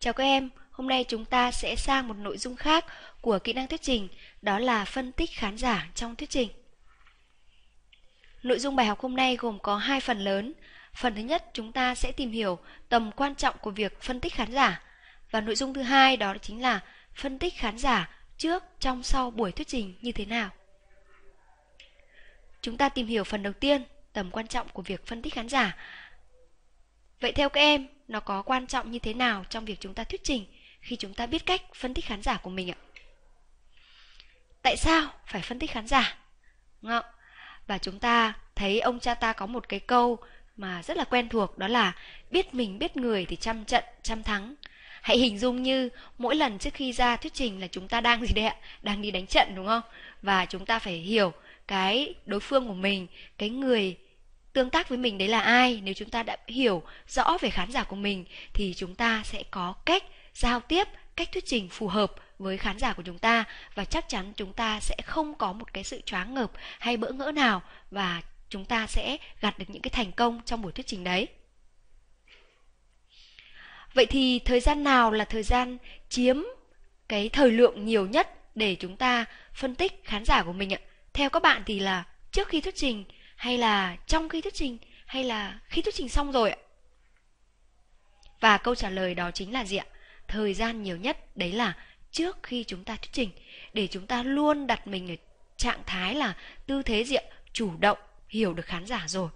Chào các em, hôm nay chúng ta sẽ sang một nội dung khác của kỹ năng thuyết trình, đó là phân tích khán giả trong thuyết trình. Nội dung bài học hôm nay gồm có hai phần lớn. Phần thứ nhất chúng ta sẽ tìm hiểu tầm quan trọng của việc phân tích khán giả và nội dung thứ hai đó chính là phân tích khán giả trước, trong, sau buổi thuyết trình như thế nào. Chúng ta tìm hiểu phần đầu tiên, tầm quan trọng của việc phân tích khán giả Vậy theo các em, nó có quan trọng như thế nào trong việc chúng ta thuyết trình khi chúng ta biết cách phân tích khán giả của mình ạ? Tại sao phải phân tích khán giả? Đúng Và chúng ta thấy ông cha ta có một cái câu mà rất là quen thuộc đó là biết mình biết người thì trăm trận trăm thắng. Hãy hình dung như mỗi lần trước khi ra thuyết trình là chúng ta đang gì đấy ạ? Đang đi đánh trận đúng không? Và chúng ta phải hiểu cái đối phương của mình, cái người tương tác với mình đấy là ai nếu chúng ta đã hiểu rõ về khán giả của mình thì chúng ta sẽ có cách giao tiếp cách thuyết trình phù hợp với khán giả của chúng ta và chắc chắn chúng ta sẽ không có một cái sự choáng ngợp hay bỡ ngỡ nào và chúng ta sẽ gặt được những cái thành công trong buổi thuyết trình đấy. Vậy thì thời gian nào là thời gian chiếm cái thời lượng nhiều nhất để chúng ta phân tích khán giả của mình ạ? Theo các bạn thì là trước khi thuyết trình hay là trong khi thuyết trình hay là khi thuyết trình xong rồi ạ? Và câu trả lời đó chính là gì ạ? Thời gian nhiều nhất đấy là trước khi chúng ta thuyết trình để chúng ta luôn đặt mình ở trạng thái là tư thế diện chủ động hiểu được khán giả rồi